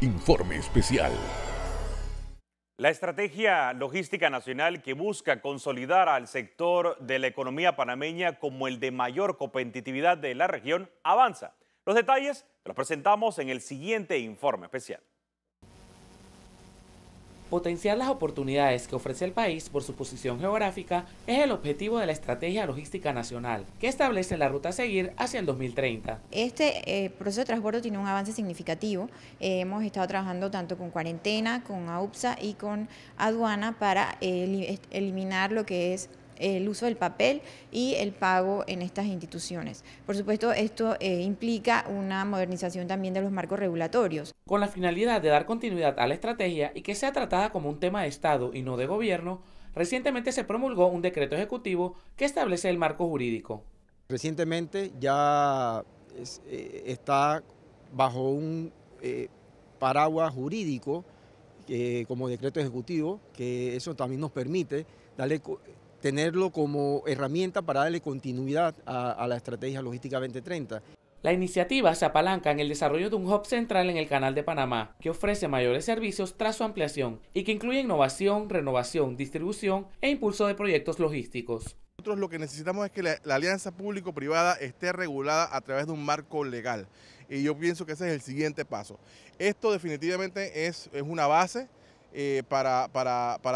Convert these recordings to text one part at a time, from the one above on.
Informe especial. La estrategia logística nacional que busca consolidar al sector de la economía panameña como el de mayor competitividad de la región avanza. Los detalles los presentamos en el siguiente informe especial. Potenciar las oportunidades que ofrece el país por su posición geográfica es el objetivo de la Estrategia Logística Nacional, que establece la ruta a seguir hacia el 2030. Este eh, proceso de transbordo tiene un avance significativo. Eh, hemos estado trabajando tanto con cuarentena, con AUPSA y con aduana para eh, eliminar lo que es el uso del papel y el pago en estas instituciones. Por supuesto, esto eh, implica una modernización también de los marcos regulatorios. Con la finalidad de dar continuidad a la estrategia y que sea tratada como un tema de Estado y no de gobierno, recientemente se promulgó un decreto ejecutivo que establece el marco jurídico. Recientemente ya eh, está bajo un eh, paraguas jurídico como decreto ejecutivo, que eso también nos permite darle tenerlo como herramienta para darle continuidad a, la estrategia logística 2030. La iniciativa se apalanca en el desarrollo de un hub central en el Canal de Panamá, que ofrece mayores servicios tras su ampliación y que incluye innovación, renovación, distribución e impulso de proyectos logísticos. Nosotros lo que necesitamos es que la, alianza público-privada esté regulada a través de un marco legal. Y yo pienso que ese es el siguiente paso. Esto definitivamente es, es una base, eh, para,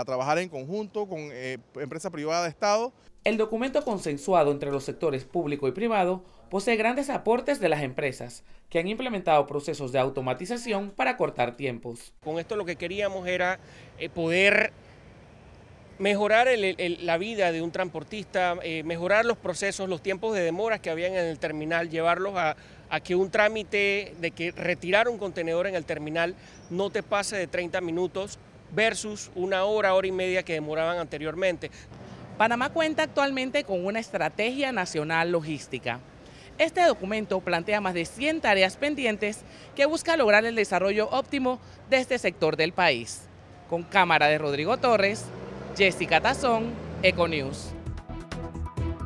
trabajar en conjunto con empresas eh, empresa privada de Estado. El documento consensuado entre los sectores público y privado posee grandes aportes de las empresas que han implementado procesos de automatización para cortar tiempos. Con esto lo que queríamos era eh, poder mejorar la vida de un transportista, eh, mejorar los procesos, los tiempos de demoras que habían en el terminal, llevarlos a, que un trámite de que retirar un contenedor en el terminal no te pase de 30 minutos versus una hora, hora y media que demoraban anteriormente. Panamá cuenta actualmente con una estrategia nacional logística. Este documento plantea más de 100 tareas pendientes que busca lograr el desarrollo óptimo de este sector del país. Con cámara de Rodrigo Torres, Jessica Tazón, Econews.